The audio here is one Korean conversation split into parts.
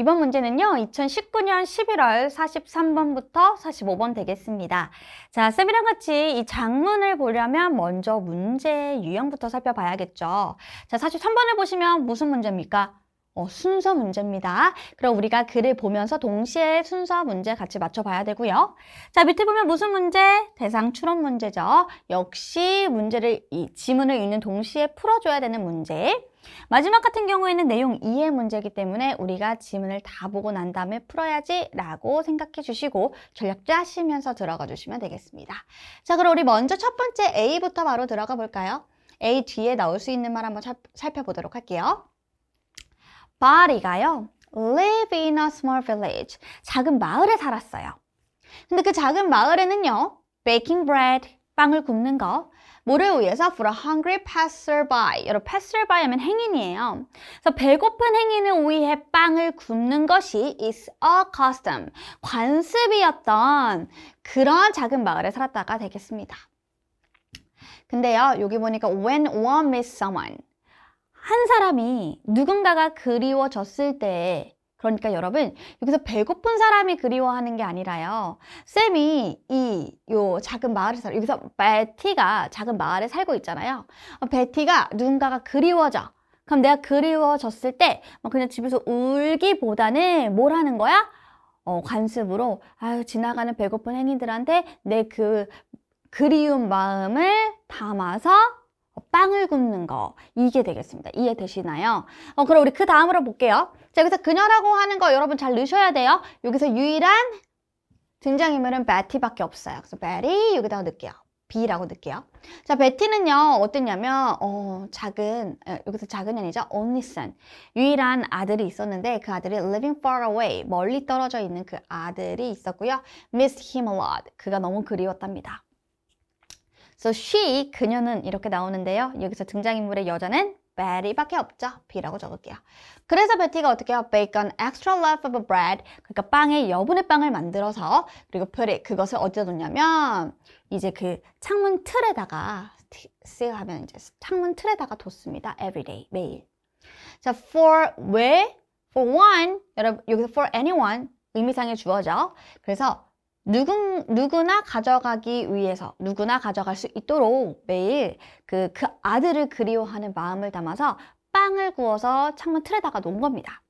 이번 문제는요. 2019년 11월 43번부터 45번 되겠습니다. 자, 쌤이랑 같이 이 장문을 보려면 먼저 문제 유형부터 살펴봐야겠죠. 자, 43번을 보시면 무슨 문제입니까? 어, 순서 문제입니다. 그럼 우리가 글을 보면서 동시에 순서 문제 같이 맞춰봐야 되고요. 자, 밑에 보면 무슨 문제? 대상 추론 문제죠. 역시 문제를, 이 지문을 읽는 동시에 풀어줘야 되는 문제. 마지막 같은 경우에는 내용 이해 문제이기 때문에 우리가 지문을 다 보고 난 다음에 풀어야지 라고 생각해 주시고 전략 짜시면서 들어가 주시면 되겠습니다. 자 그럼 우리 먼저 첫 번째 A부터 바로 들어가 볼까요? A 뒤에 나올 수 있는 말 한번 살펴보도록 할게요. body가요. live in a small village. 작은 마을에 살았어요. 근데 그 작은 마을에는요. baking bread, 빵을 굽는 거. 뭐를 위해서 for a hungry passerby. 여러분 passerby 하면 행인이에요. 그래서 배고픈 행인을 위해 빵을 굽는 것이 is a custom. 관습이었던 그런 작은 마을에 살았다가 되겠습니다. 근데요, 여기 보니까 when one m e e s someone. 한 사람이 누군가가 그리워졌을 때 그러니까 여러분 여기서 배고픈 사람이 그리워하는 게 아니라요. 쌤이 이 요 작은 마을에 살 여기서 베티가 작은 마을에 살고 있잖아요. 어, 베티가 누군가가 그리워져. 그럼 내가 그리워졌을 때 뭐 그냥 집에서 울기보다는 뭘 하는 거야? 어, 관습으로 아유 지나가는 배고픈 행인들한테 내 그 그리운 마음을 담아서 빵을 굽는 거 이게 되겠습니다. 이해 되시나요? 어, 그럼 우리 그 다음으로 볼게요. 자, 여기서 그녀라고 하는 거 여러분 잘 넣으셔야 돼요. 여기서 유일한 등장인물은 베티밖에 없어요. 그래서 베리 여기다가 넣을게요. B라고 넣을게요. 자, 베티는요, 어땠냐면, 어, 작은, 예, 여기서 작은 아니죠? only son. 유일한 아들이 있었는데, 그 아들이 living far away, 멀리 떨어져 있는 그 아들이 있었고요. missed him a lot. 그가 너무 그리웠답니다. So she, 그녀는 이렇게 나오는데요. 여기서 등장인물의 여자는 베리밖에 없죠. B라고 적을게요. 그래서 베티가 어떻게 해요? Bake an extra loaf of bread. 그러니까 빵에 여분의 빵을 만들어서 그리고 put it, 그것을 어디다 뒀냐면 이제 그 창문 틀에다가 s t i c 하면 이제 창문 틀에다가 뒀습니다. every day, 매일. 자, for 왜? for one, 여러분 여기서 for anyone 의미상의 주어죠. 그래서 누군, 누구나 가져가기 위해서 누구나 가져갈 수 있도록 매일 그, 그 아들을 그리워하는 마음을 담아서 빵을 구워서 창문 틀에다가 놓은 겁니다.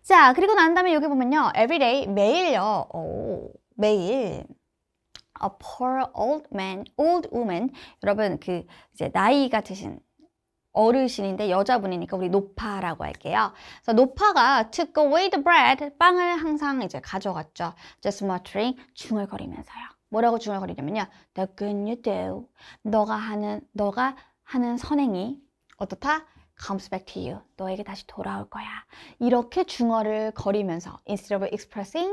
자, 그리고 난 다음에 여기 보면요. everyday, 매일요. 오, 매일. a poor old man, old woman. 여러분, 그, 이제 나이가 드신 어르신인데 여자분이니까 우리 노파라고 할게요. 그래서 노파가 took away the bread, 빵을 항상 이제 가져갔죠. Just muttering, 중얼거리면서요. 뭐라고 중얼거리냐면요. The good you do. 너가 하는, 너가 하는 선행이 어떻다? comes back to you. 너에게 다시 돌아올 거야. 이렇게 중얼을 거리면서 instead of expressing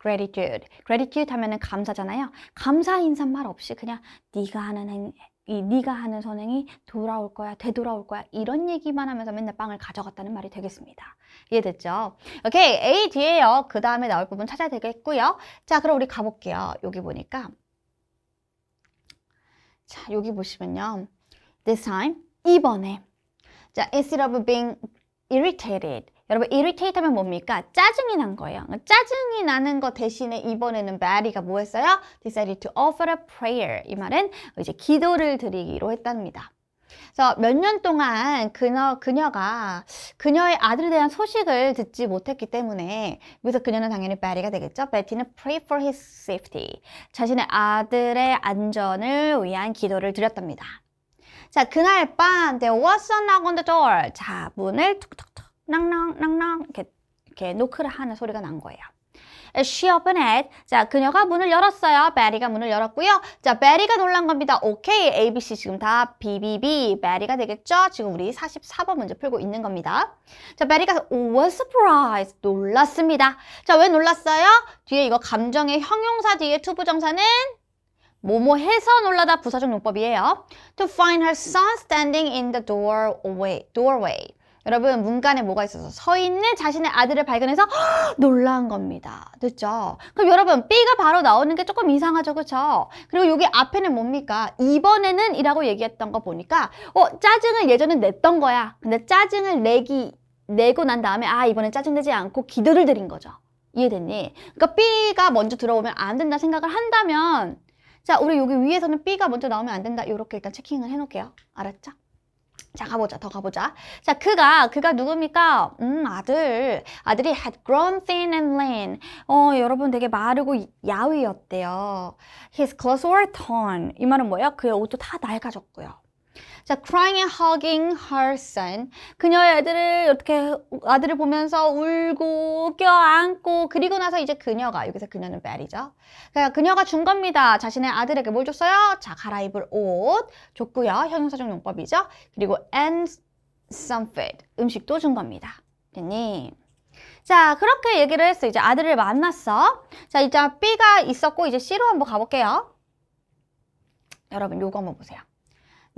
gratitude. gratitude 하면 감사잖아요. 감사 인사말 없이 그냥 네가 하는 행, 이 네가 하는 선행이 돌아올 거야, 되돌아올 거야 이런 얘기만 하면서 맨날 빵을 가져갔다는 말이 되겠습니다. 이해됐죠? 오케이, A 뒤에요. 그 다음에 나올 부분 찾아야 되겠고요. 자, 그럼 우리 가볼게요. 여기 보니까 자, 여기 보시면요. This time, 이번에 자, instead of being irritated 여러분 irritate 하면 뭡니까? 짜증이 난 거예요. 그러니까 짜증이 나는 거 대신에 이번에는 마리가 뭐 했어요? decided to offer a prayer. 이 말은 이제 기도를 드리기로 했답니다. 몇 년 동안 그녀, 그녀가 그녀의 아들에 대한 소식을 듣지 못했기 때문에 여기서 그녀는 당연히 베리가 되겠죠. 베티는 pray for his safety. 자신의 아들의 안전을 위한 기도를 드렸답니다. 자, 그날 밤 there was a knock on the door. 자, 문을 툭툭 낭낭 낭낭 이렇게, 이렇게 노크를 하는 소리가 난 거예요. She opened. 자, 그녀가 문을 열었어요. 베리가 문을 열었고요. 자, 베리가 놀란 겁니다. 오케이, ABC 지금 다 BBB. 베리가 되겠죠? 지금 우리 44번 문제 풀고 있는 겁니다. 자, 베리가 was surprised. 놀랐습니다. 자, 왜 놀랐어요? 뒤에 이거 감정의 형용사 뒤에 투부정사는 뭐뭐 해서 놀라다 부사적 용법이에요. To find her son standing in the doorway. doorway. 여러분 문간에 뭐가 있어서 서 있는 자신의 아들을 발견해서 허, 놀란 겁니다. 됐죠? 그럼 여러분 B가 바로 나오는 게 조금 이상하죠. 그렇죠? 그리고 여기 앞에는 뭡니까? 이번에는 이라고 얘기했던 거 보니까 어 짜증을 예전에 냈던 거야. 근데 짜증을 내기 내고 난 다음에 아 이번엔 짜증내지 않고 기도를 드린 거죠. 이해됐니? 그러니까 B가 먼저 들어오면 안 된다 생각을 한다면 자 우리 여기 위에서는 B가 먼저 나오면 안 된다 이렇게 일단 체킹을 해놓을게요. 알았죠? 자 가보자 더 가보자 자 그가 그가 누굽니까 음 아들 아들이 had grown thin and lean 어 여러분 되게 마르고 야위였대요 his clothes were torn 이 말은 뭐예요 그의 옷도 다 낡아졌고요 자, crying and hugging her son. 그녀의 애들을 이렇게 아들을 보면서 울고 껴안고 그리고 나서 이제 그녀가 여기서 그녀는 메리죠. 그러니까 그녀가 준 겁니다. 자신의 아들에게 뭘 줬어요? 자, 갈아입을 옷 줬고요. 형용사적 용법이죠. 그리고 and some food 음식도 준 겁니다. 님. 자 그렇게 얘기를 했어 이제 아들을 만났어 자 이제 B가 있었고 이제 C로 한번 가볼게요 여러분 요거 한번 보세요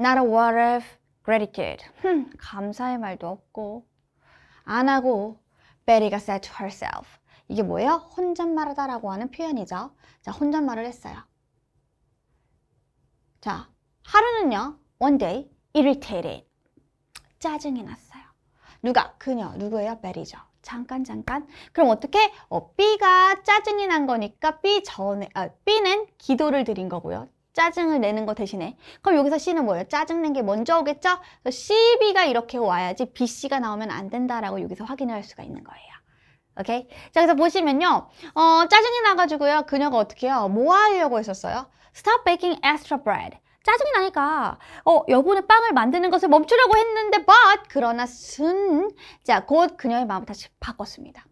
Not a word of gratitude. 흠, hmm, 감사의 말도 없고 안 하고 베리가 said to herself. 이게 뭐예요? 혼잣말하다라고 하는 표현이죠. 자, 혼잣말을 했어요. 자, 하루는요. One day, irritated. 짜증이 났어요. 누가? 그녀. 누구예요? 베리죠. 잠깐 잠깐. 그럼 어떻게? 어, B가 짜증이 난 거니까 B 전에 아, B는 기도를 드린 거고요. 짜증을 내는 거 대신에 그럼 여기서 C는 뭐예요? 짜증낸 게 먼저 오겠죠? 그래서 CB가 이렇게 와야지 BC가 나오면 안 된다라고 여기서 확인할 수가 있는 거예요. 오케이? 자, 그래서 보시면요. 어, 짜증이 나가지고요. 그녀가 어떻게 해요? 뭐 하려고 했었어요? Stop baking extra bread. 짜증이 나니까 어 여분의 빵을 만드는 것을 멈추려고 했는데 but 그러나 순 자곧 그녀의 마음을 다시 바꿨습니다.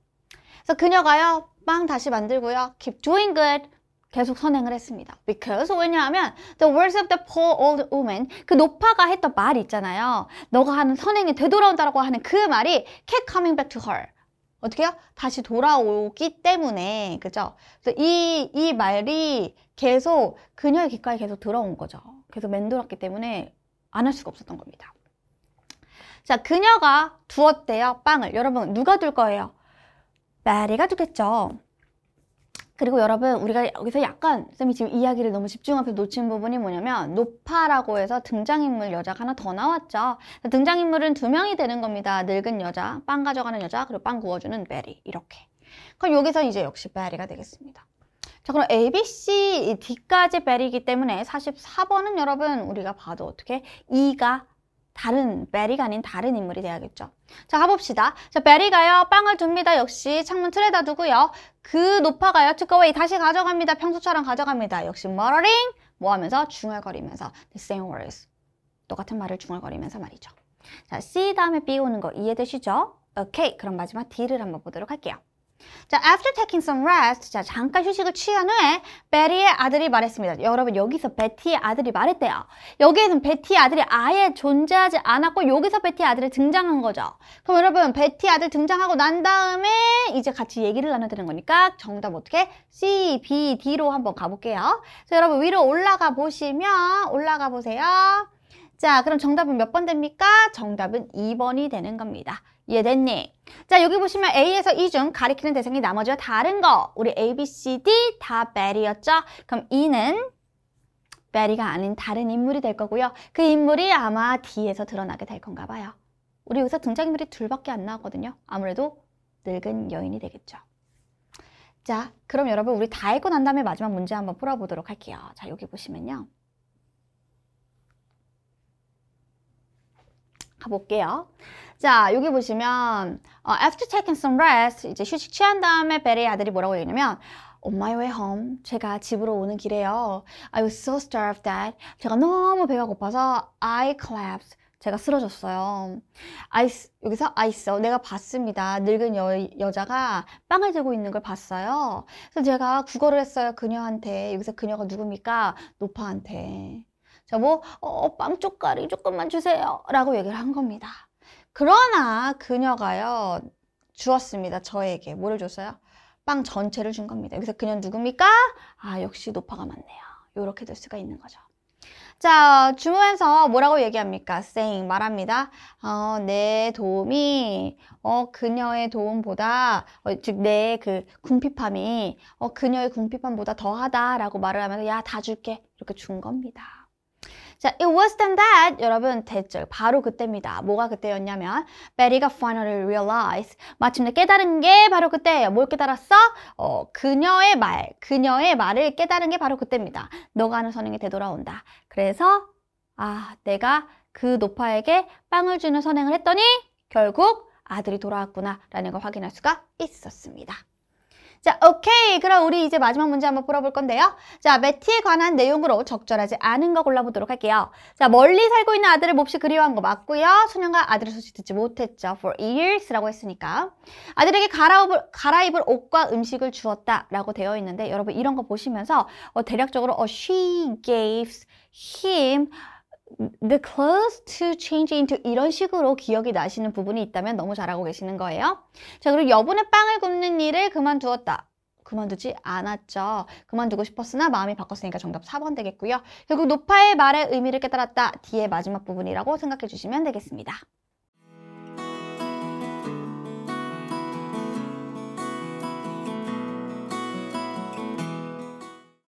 그래서 그녀가요 빵 다시 만들고요 keep doing good 계속 선행을 했습니다. Because 왜냐하면 the words of the poor old woman 그 노파가 했던 말 있잖아요. 너가 하는 선행이 되돌아온다라고 하는 그 말이 kept coming back to her. 어떻게 요 다시 돌아오기 때문에 그죠? 이, 이 말이 계속 그녀의 귓가에 계속 들어온 거죠. 계속 맴돌았기 때문에 안 할 수가 없었던 겁니다. 자, 그녀가 두었대요, 빵을. 여러분, 누가 둘 거예요? 메리가 두겠죠. 그리고 여러분 우리가 여기서 약간 쌤이 지금 이야기를 너무 집중하면서 놓친 부분이 뭐냐면 노파라고 해서 등장인물 여자가 하나 더 나왔죠. 등장인물은 두 명이 되는 겁니다. 늙은 여자, 빵 가져가는 여자, 그리고 빵 구워주는 베리 이렇게. 그럼 여기서 이제 역시 베리가 되겠습니다. 자 그럼 A, B, C, D까지 베리이기 때문에 44번은 여러분 우리가 봐도 어떻게 2가 다른 베리가 아닌 다른 인물이 돼야겠죠. 자 가봅시다. 자 베리가요 빵을 줍니다. 역시 창문 틀에다 두고요. 그 높아가요 특거웨이 다시 가져갑니다. 평소처럼 가져갑니다. 역시 머러링 뭐하면서 중얼거리면서 the same words 똑같은 말을 중얼거리면서 말이죠. 자 C 다음에 B 오는 거 이해되시죠? 오케이 그럼 마지막 D를 한번 보도록 할게요. 자, after taking some rest, 자, 잠깐 휴식을 취한 후에 베리의 아들이 말했습니다. 여러분, 여기서 베티의 아들이 말했대요. 여기에는 베티의 아들이 아예 존재하지 않았고 여기서 베티의 아들이 등장한 거죠. 그럼 여러분, 베티의 아들 등장하고 난 다음에 이제 같이 얘기를 나눠드 되는 거니까 정답 어떻게? C, B, D로 한번 가볼게요. 그래서 여러분, 위로 올라가 보시면 올라가 보세요. 자, 그럼 정답은 몇 번 됩니까? 정답은 2번이 되는 겁니다. 이해됐니? 자 여기 보시면 A에서 E 중 가리키는 대상이 나머지와 다른 거 우리 A, B, C, D 다 Betty였죠? 그럼 E는 Betty가 아닌 다른 인물이 될 거고요 그 인물이 아마 D에서 드러나게 될 건가 봐요 우리 여기서 등장인물이 둘밖에 안나왔거든요 아무래도 늙은 여인이 되겠죠 자 그럼 여러분 우리 다 읽고 난 다음에 마지막 문제 한번 풀어보도록 할게요 자 여기 보시면요 가볼게요. 자, 여기 보시면 어, after taking some rest, 이제 휴식 취한 다음에 베리의 아들이 뭐라고 얘기냐면 On my way home, 제가 집으로 오는 길에요. I was so starved that 제가 너무 배가 고파서 I collapsed. 제가 쓰러졌어요. I, 여기서 I saw, 내가 봤습니다. 늙은 여, 여자가 빵을 들고 있는 걸 봤어요. 그래서 제가 구걸을 했어요. 그녀한테. 여기서 그녀가 누굽니까? 노파한테. 저뭐 어, 어 빵쪽가리 조금만 주세요 라고 얘기를 한 겁니다. 그러나 그녀가요 주었습니다. 저에게 뭐를 줬어요? 빵 전체를 준 겁니다. 여기서 그녀는 누굽니까? 아 역시 노파가 맞네요. 이렇게 될 수가 있는 거죠. 자 주문서 뭐라고 얘기합니까? saying 말합니다. 어, 내 도움이 어, 그녀의 도움보다 어, 즉내 그 궁핍함이 어, 그녀의 궁핍함보다 더하다라고 말을 하면서 야 다 줄게 이렇게 준 겁니다. 자, it was then that 여러분 대절 바로 그때입니다. 뭐가 그때였냐면 베리가 finally realized 마침내 깨달은 게 바로 그때예요. 뭘 깨달았어? 어, 그녀의 말, 그녀의 말을 깨달은 게 바로 그때입니다. 너가 하는 선행이 되돌아온다. 그래서 아, 내가 그 노파에게 빵을 주는 선행을 했더니 결국 아들이 돌아왔구나 라는 걸 확인할 수가 있었습니다. 자, 오케이. 그럼 우리 이제 마지막 문제 한번 풀어볼 건데요. 자, 매티에 관한 내용으로 적절하지 않은 거 골라보도록 할게요. 자, 멀리 살고 있는 아들을 몹시 그리워한 거 맞고요. 소년과 아들의 소식 듣지 못했죠. For years라고 했으니까. 아들에게 갈아입을, 갈아입을 옷과 음식을 주었다라고 되어 있는데 여러분 이런 거 보시면서 어, 대략적으로 어, she gave him the clothes to change into 이런 식으로 기억이 나시는 부분이 있다면 너무 잘하고 계시는 거예요. 자, 그리고 여분의 빵을 굽는 일을 그만두었다. 그만두지 않았죠. 그만두고 싶었으나 마음이 바꿨으니까 정답 4번 되겠고요. 결국 노파의 말의 의미를 깨달았다. 뒤에 마지막 부분이라고 생각해 주시면 되겠습니다.